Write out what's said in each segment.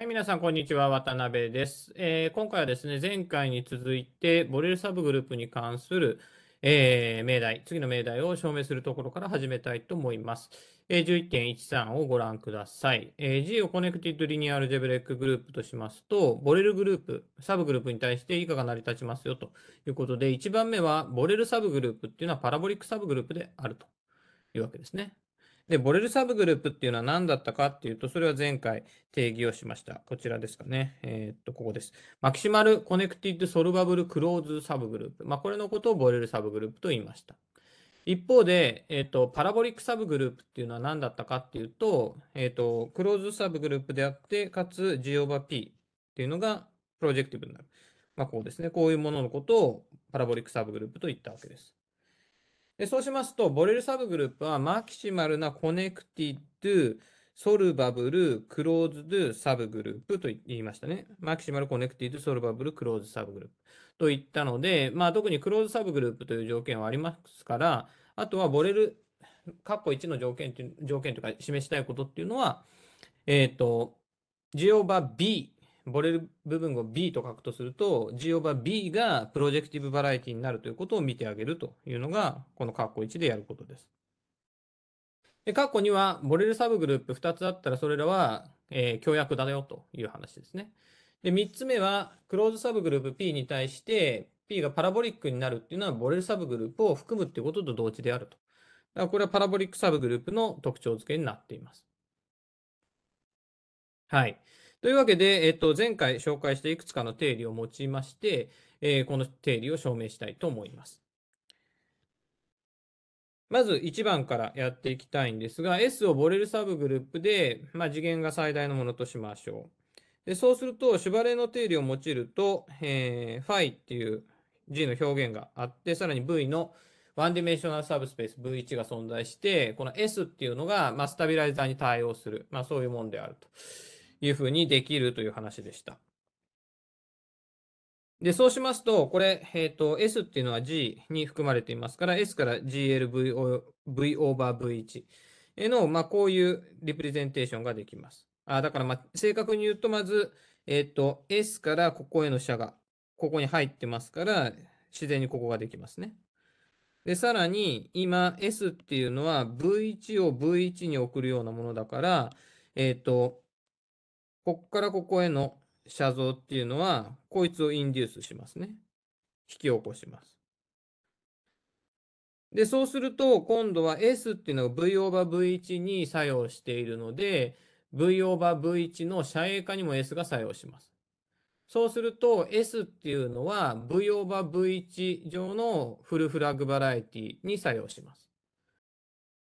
はい、皆さん、こんにちは。渡辺です、えー、今回はですね、前回に続いて、ボレルサブグループに関する、えー、命題、次の命題を証明するところから始めたいと思います。えー、11.13をご覧ください、えー、G をコネクティッドリニアルジェブレックグループとしますと、ボレルグループ、サブグループに対して以下が成り立ちますよということで、1番目は、ボレルサブグループっていうのはパラボリックサブグループであるというわけですね。で、ボレルサブグループっていうのは何だったかっていうと、それは前回定義をしました。こちらですかね。えー、っと、ここです。マキシマルコネクティッドソルバブルクローズサブグループ。まあ、これのことをボレルサブグループと言いました。一方で、えーと、パラボリックサブグループっていうのは何だったかっていうと、えーと、とクローズサブグループであって、かつ G オバ P っていうのがプロジェクティブになる。まあ、こうですね。こういうもののことをパラボリックサブグループと言ったわけです。で、そうしますと、ボレルサブグループは、マキシマルなコネクティドゥ、ソルバブル、クローズドゥ、サブグループと言いましたね。マキシマル、コネクティドゥ、ソルバブル、クローズサブグループと言ったので、まあ、特にクローズサブグループという条件はありますから、あとはボレル、カッコ1の条件、条件とか示したいことっていうのは、えっ、ー、と、ジオバ B ボレル部分を B と書くとすると、G オーバー B がプロジェクティブバラエティになるということを見てあげるというのが、このカッコ1でやることです。で、カッコ2は、ボレルサブグループ2つあったら、それらは、えー、協約だよという話ですね。で、3つ目は、クローズサブグループ P に対して、P がパラボリックになるっていうのは、ボレルサブグループを含むっていうことと同時であると。だからこれはパラボリックサブグループの特徴付けになっています。はい。というわけで、えっと、前回紹介したいくつかの定理を用いまして、えー、この定理を証明したいと思います。まず1番からやっていきたいんですが、S をボレルサブグループで、まあ、次元が最大のものとしましょう。でそうすると、シュバレーの定理を用いると、えー、ファイっていう G の表現があって、さらに V のワンディメンショナルサブスペース V1 が存在して、この S っていうのが、まあ、スタビライザーに対応する、まあ、そういうもんであると。いうふうにできるという話でした。で、そうしますと、これ、えっ、ー、と、S っていうのは G に含まれていますから、S から GLV V オーバー V1 の、まあ、こういうリプレゼンテーションができます。あだから、まあ、正確に言うと、まず、えっ、ー、と、S からここへの射が、ここに入ってますから、自然にここができますね。で、さらに、今、S っていうのは V1 を V1 に送るようなものだから、えっ、ー、と、こっからここへの写像っていうのは、こいつをインデュースしますね。引き起こします。で、そうすると、今度は S っていうのが V オーバー V1 に作用しているので、V オーバー V1 の遮影化にも S が作用します。そうすると S っていうのは V オーバー V1 上のフルフラッグバラエティに作用します。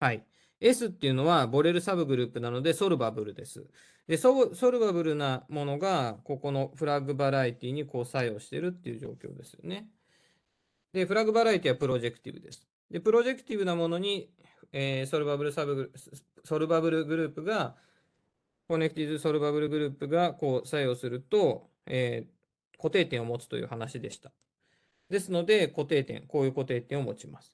はい。S っていうのはボレルサブグループなのでソルバブルです。でソルバブルなものがここのフラッグバラエティにこう作用してるっていう状況ですよね。で、フラッグバラエティはプロジェクティブです。で、プロジェクティブなものに、えー、ソルバブルサブグルソルバブルグループが、コネクティズソルバブルグループがこう作用すると、えー、固定点を持つという話でした。ですので、固定点、こういう固定点を持ちます。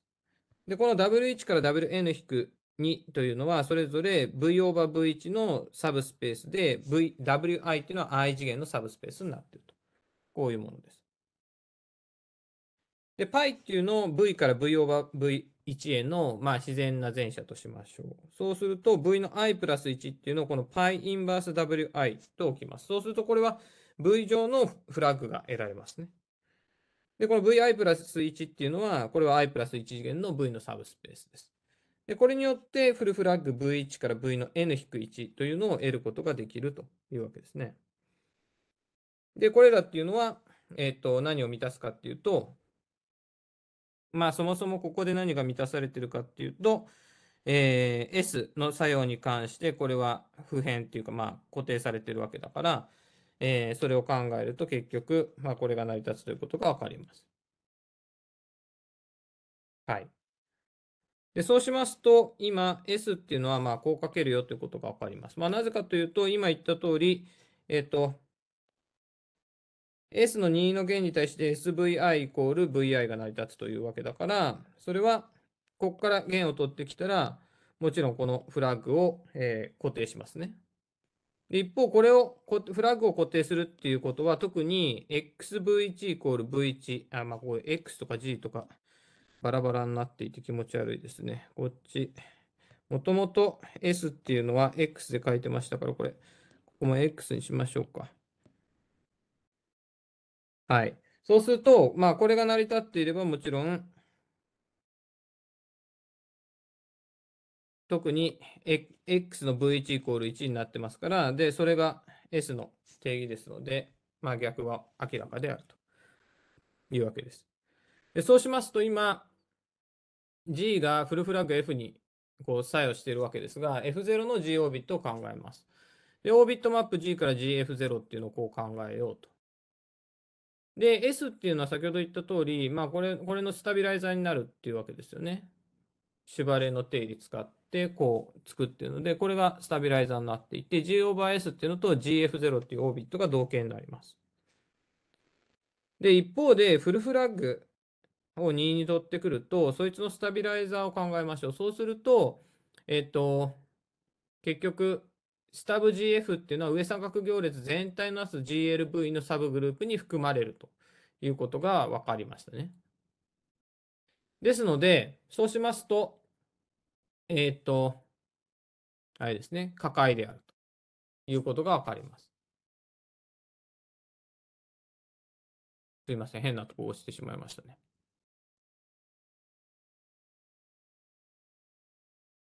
で、この W1 から WN 引く2というのは、それぞれ V オーバー V1 のサブスペースで、v、WI っていうのは I 次元のサブスペースになっていると。こういうものです。で、π っていうのを V から V オーバー V1 への、まあ、自然な前者としましょう。そうすると V の I プラス1っていうのをこの π インバース WI と置きます。そうするとこれは V 上のフラッグが得られますね。で、この VI プラス1っていうのは、これは I プラス1次元の V のサブスペースです。でこれによってフルフラッグ V1 から V の N-1 というのを得ることができるというわけですね。で、これらっていうのは、えっ、ー、と、何を満たすかっていうと、まあ、そもそもここで何が満たされてるかっていうと、えー、S の作用に関して、これは普遍っていうか、まあ、固定されてるわけだから、えー、それを考えると結局、まあ、これが成り立つということがわかります。はい。で、そうしますと、今、S っていうのは、まあ、こう書けるよということが分かります。まあ、なぜかというと、今言った通り、えっ、と、S の任意の弦に対して SVI イコール VI が成り立つというわけだから、それは、ここから弦を取ってきたら、もちろんこのフラッグを、えー、固定しますね。で一方、これを、フラッグを固定するっていうことは、特に XV1 イコール V1、あ、まあ、こう X とか G とか、バラバラになっていて気持ち悪いですね。こっち。もともと S っていうのは X で書いてましたから、これ、ここも X にしましょうか。はい。そうすると、まあ、これが成り立っていれば、もちろん、特に X の V1 イコール1になってますから、で、それが S の定義ですので、まあ、逆は明らかであるというわけです。そうしますと今、G がフルフラッグ F にこう作用しているわけですが、F0 の G オービットを考えます。で、オービットマップ G から GF0 っていうのをこう考えようと。で、S っていうのは先ほど言った通り、まあこれ、これのスタビライザーになるっていうわけですよね。シュバレの定理使って、こう作ってるので、これがスタビライザーになっていて、G オーバー S っていうのと GF0 っていうオービットが同型になります。で、一方で、フルフラッグを2に取ってくると、そいつのスタビライザーを考えましょう。そうすると、えっと、結局、スタブ GF っていうのは上三角行列全体のなす GLV のサブグループに含まれるということが分かりましたね。ですので、そうしますと、えっ、ー、と、あれですね、可解であるということが分かります。すいません、変なとこ押してしまいましたね。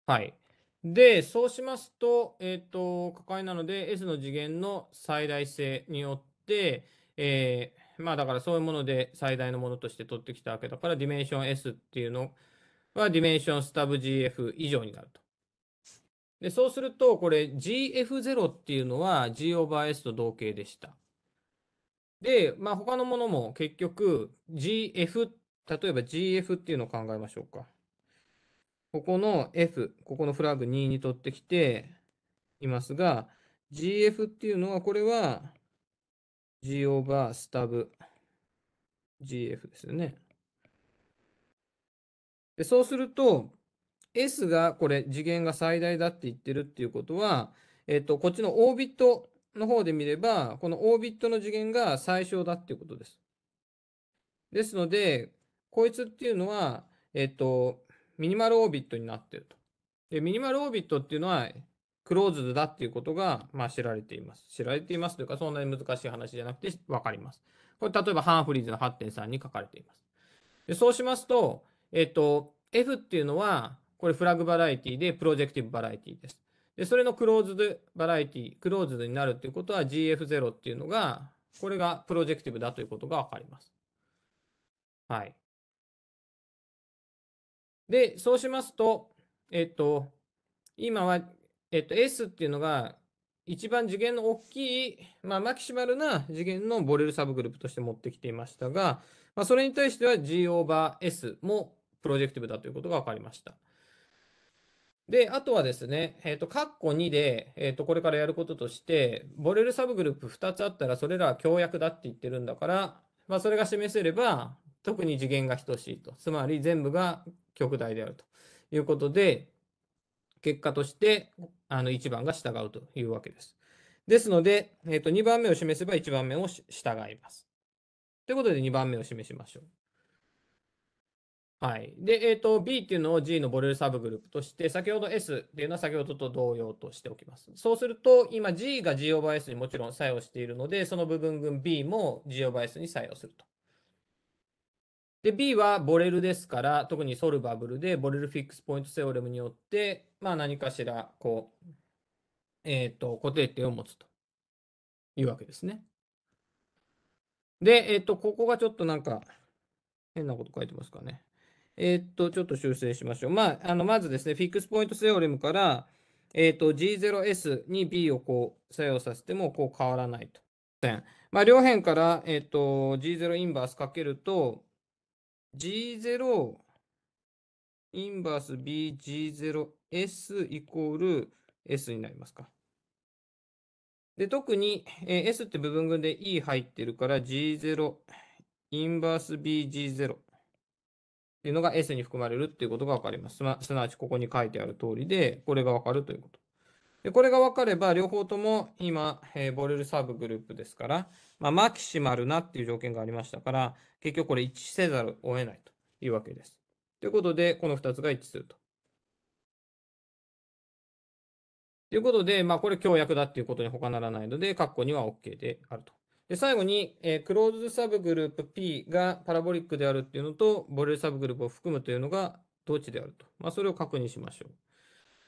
はい。で、そうしますと、えっと、可解なので、S の次元の最大性によって、えー、まあだからそういうもので最大のものとして取ってきたわけだから、ディメンション S っていうのは、ディメンションスタブ GF 以上になると。で、そうすると、これ GF0 っていうのは G オーバー S と同型でした。で、まあ他のものも結局 GF、例えば GF っていうのを考えましょうか。ここの F、ここのフラグ2に取ってきていますが、GF っていうのは、これは G オーバースタブ GF ですよね。でそうすると、S がこれ次元が最大だって言ってるっていうことは、えっと、こっちのオービットの方で見れば、このオービットの次元が最小だっていうことです。ですので、こいつっていうのは、えっと、ミニマルオービットになってると。で、ミニマルオービットっていうのは、クローズドだっていうことが、まあ、知られています。知られていますというか、そんなに難しい話じゃなくて分かります。これ、例えばハンフリーズの8.3に書かれています。でそうしますと、えっと、F っていうのは、これフラグバラエティで、プロジェクティブバラエティです。で、それのクローズドバラエティ、クローズドになるっていうことは GF0 っていうのが、これがプロジェクティブだということが分かります。はい。で、そうしますと、えっと、今は、えっと、S っていうのが、一番次元の大きい、まあ、マキシマルな次元のボレルサブグループとして持ってきていましたが、まあ、それに対しては G オーバー S もプロジェクティブだということが分かりました。で、あとはですね、えっ、ー、と、カッコ2で、えっ、ー、と、これからやることとして、ボレルサブグループ2つあったら、それらは強約だって言ってるんだから、まあ、それが示せれば、特に次元が等しいと。つまり全部が極大であるということで、結果としてあの1番が従うというわけです。ですので、えー、と2番目を示せば1番目を従います。ということで2番目を示しましょう。はい。で、えっ、ー、と、B っていうのを G のボレルサブグループとして、先ほど S っていうのは先ほどと同様としておきます。そうすると、今 G が G オーバー S にもちろん作用しているので、その部分群 B も G オーバー S に作用するとで、B はボレルですから、特にソルバブルで、ボレルフィックスポイントセオレムによって、まあ何かしら、こう、えっ、ー、と、固定点を持つというわけですね。で、えっ、ー、と、ここがちょっとなんか、変なこと書いてますかね。えっ、ー、と、ちょっと修正しましょう。まあ、あのまずですね、フィックスポイントセオレムから、えっ、と、G0S に B をこう作用させても、こう変わらないと。まあ、両辺から、えっ、と、G0 インバースかけると、G0 インバース BG0S イコール S になりますか。で、特に、え S って部分群で E 入ってるから G0 インバース BG0 っていうのが S に含まれるっていうことがわかります。すなわちここに書いてある通りで、これがわかるということ。でこれが分かれば、両方とも今、えー、ボレルサーブグループですから、まあ、マキシマルなっていう条件がありましたから、結局これ一致せざるを得ないというわけです。ということで、この2つが一致すると。ということで、まあ、これ強約だっていうことに他ならないので、括弧には OK であると。で、最後に、えー、クローズサブグループ P がパラボリックであるっていうのと、ボレルサブグループを含むというのが同値であると。まあ、それを確認しましょう。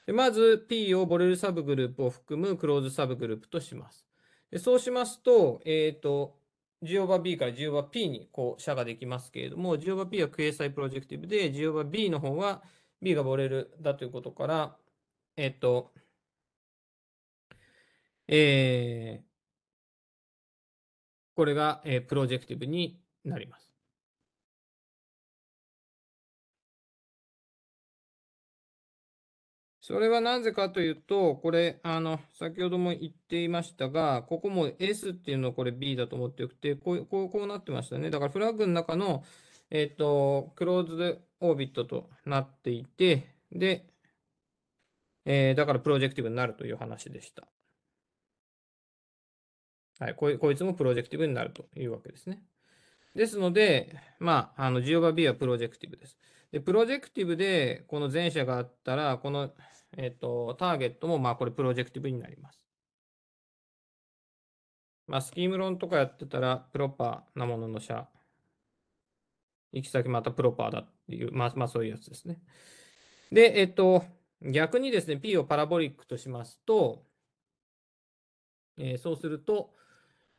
でまず P をボレルサブグループを含むクローズサブグループとします。でそうしますと、えっ、ー、と、ジオバ B からジオバ P にこう、社ができますけれども、ジオバ P はクエサイプロジェクティブで、ジオバ B の方は B がボレルだということから、えっ、ー、と、えー、これが、えー、プロジェクティブになります。それはなぜかというと、これ、あの、先ほども言っていましたが、ここも S っていうのをこれ B だと思ってよくて、こう、こう、なってましたね。だからフラッグの中の、えっ、ー、と、クローズオービットとなっていて、で、えー、だからプロジェクティブになるという話でした。はい、こいつもプロジェクティブになるというわけですね。ですので、まあ、あの、ジオバ B はプロジェクティブです。で、プロジェクティブで、この前者があったら、このえっ、と、ターゲットも、まあ、これ、プロジェクティブになります。まあ、スキーム論とかやってたら、プロパーなものの社。行き先またプロパーだっていう、まあ、まあ、そういうやつですね。で、えっ、と、逆にですね、P をパラボリックとしますと、えー、そうすると、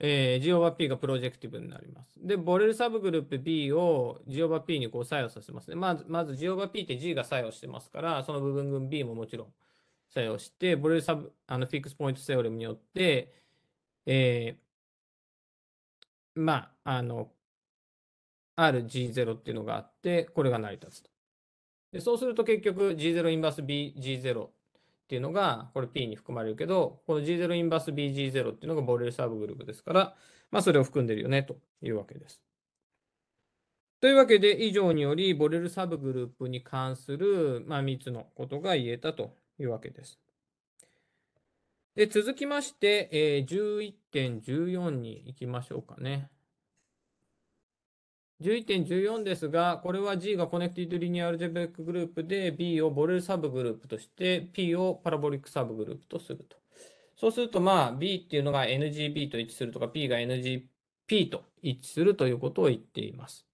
えー、GOVP がプロジェクティブになります。で、ボレルサブグループ B を GOVP にこう作用させますね。まず、まず GOVP って G が作用してますから、その部分群 B ももちろん作用して、ボレルサブ、あの、フィックスポイントセオレムによって、えー、まあ、あの、RG0 っていうのがあって、これが成り立つと。でそうすると結局 G0 インバース BG0 っていうのが、これ P に含まれるけど、この G0 インバース BG0 っていうのがボレルサブグループですから、まあそれを含んでるよねというわけです。というわけで、以上により、ボレルサブグループに関する、まあ、3つのことが言えたというわけです。で続きまして、えー、11.14に行きましょうかね。11.14ですが、これは G がコネクティドリニアアルジェベックグループで B をボレルサブグループとして P をパラボリックサブグループとすると。そうするとまあ B っていうのが NGB と一致するとか P が NGP と一致するということを言っています。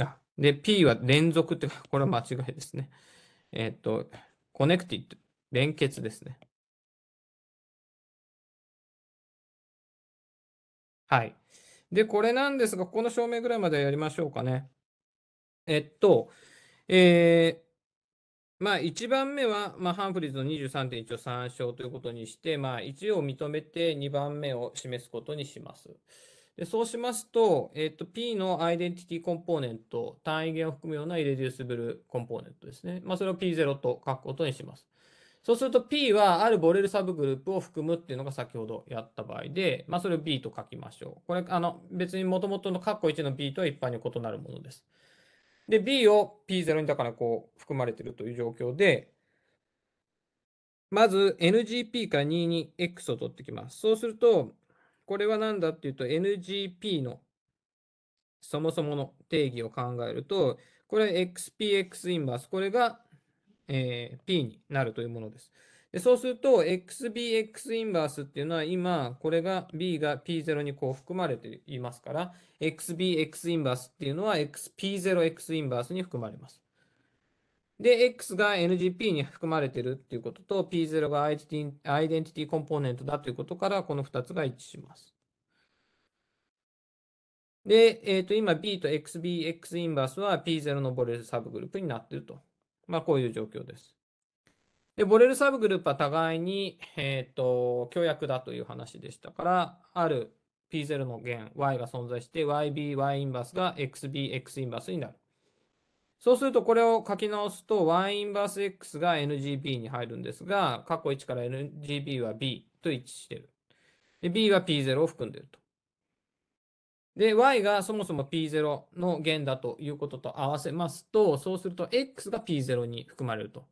あ、で P は連続って これは間違いですね。えっ、c と、コネクティッド、連結ですね。はい。で、これなんですが、ここの証明ぐらいまでやりましょうかね。えっと、えー、まあ、1番目は、まあ、ハンフリーズの23.1を参照ということにして、まあ、1を認めて2番目を示すことにします。でそうしますと、えっと、P のアイデンティティコンポーネント、単位元を含むようなイレデュースブルコンポーネントですね。まあ、それを P0 と書くことにします。そうすると P はあるボレルサブグループを含むっていうのが先ほどやった場合で、まあ、それを B と書きましょう。これ、あの、別にもともとの括弧1の B とは一般に異なるものです。で、B を P0 にだからこう含まれているという状況で、まず NGP から 22X を取ってきます。そうすると、これは何だっていうと NGP のそもそもの定義を考えると、これは XPX インバース。これがえー、P になるというものです。でそうすると、XBX インバースっていうのは今、これが B が P0 にこう含まれていますから、XBX インバースっていうのは P0X インバースに含まれます。で、X が NGP に含まれてるっていうことと、P0 がアイデンティティコンポーネントだということから、この2つが一致します。で、えっ、ー、と、今 B と XBX インバースは P0 のボレルサブグループになっていると。まあ、こういう状況です。で、ボレルサブグループは互いに、えっ、ー、と、協約だという話でしたから、ある P0 の弦 Y が存在して、YB、Y インバースが XB、X インバースになる。そうすると、これを書き直すと、Y インバース X が NGB に入るんですが、括弧1から NGB は B と一致している。で、B は P0 を含んでいると。で、y がそもそも p0 の弦だということと合わせますと、そうすると x が p0 に含まれると。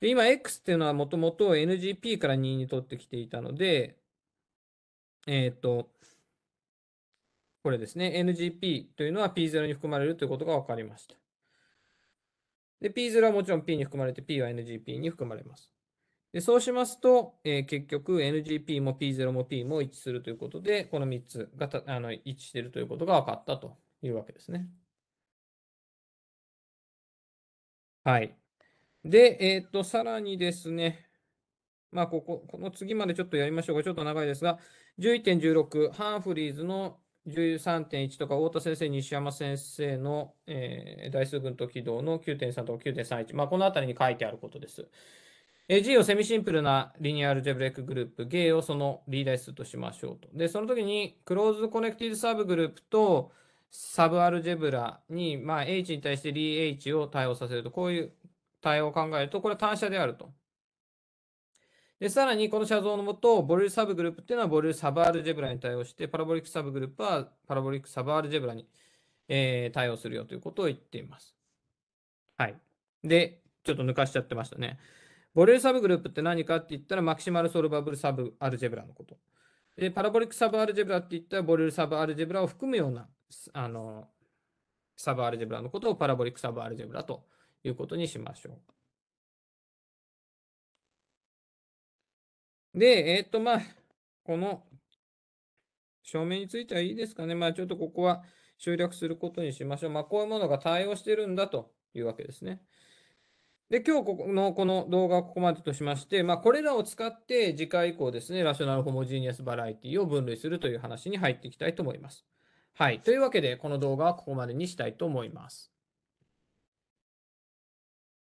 で、今 x っていうのはもともと ngp から2に取ってきていたので、えっ、ー、と、これですね。ngp というのは p0 に含まれるということが分かりました。で、p0 はもちろん p に含まれて、p は ngp に含まれます。でそうしますと、えー、結局 NGP も P0 も P も一致するということで、この3つがあの一致しているということが分かったというわけですね。はい。で、えっ、ー、と、さらにですね、まあ、ここ、この次までちょっとやりましょうか。ちょっと長いですが、11.16、ハンフリーズの13.1とか、太田先生、西山先生の、えー、大数群と軌道の9.3とか9.31、まあ、このあたりに書いてあることです。G をセミシンプルなリニアルジェブレックグループ、G をそのリーダー数としましょうと。で、その時にクローズコネクティブサブグループとサブアルジェブラに、まあ、H に対して DH を対応させると、こういう対応を考えると、これは単車であると。で、さらにこの写像のもと、ボリューサブグループっていうのはボリューサブアルジェブラに対応して、パラボリックサブグループはパラボリックサブアルジェブラに、えー、対応するよということを言っています。はい。で、ちょっと抜かしちゃってましたね。ボレーサブグループって何かって言ったら、マキシマルソルバブルサブアルジェブラのこと。で、パラボリックサブアルジェブラって言ったら、ボレーサブアルジェブラを含むような、あの、サブアルジェブラのことをパラボリックサブアルジェブラということにしましょう。で、えっ、ー、と、まあ、この証明についてはいいですかね。まあ、ちょっとここは省略することにしましょう。まあ、こういうものが対応してるんだというわけですね。で、今日ここのこの動画はここまでとしまして、まあ、これらを使って次回以降ですね、ラショナルホモジーニアスバラエティを分類するという話に入っていきたいと思います。はい。というわけで、この動画はここまでにしたいと思います。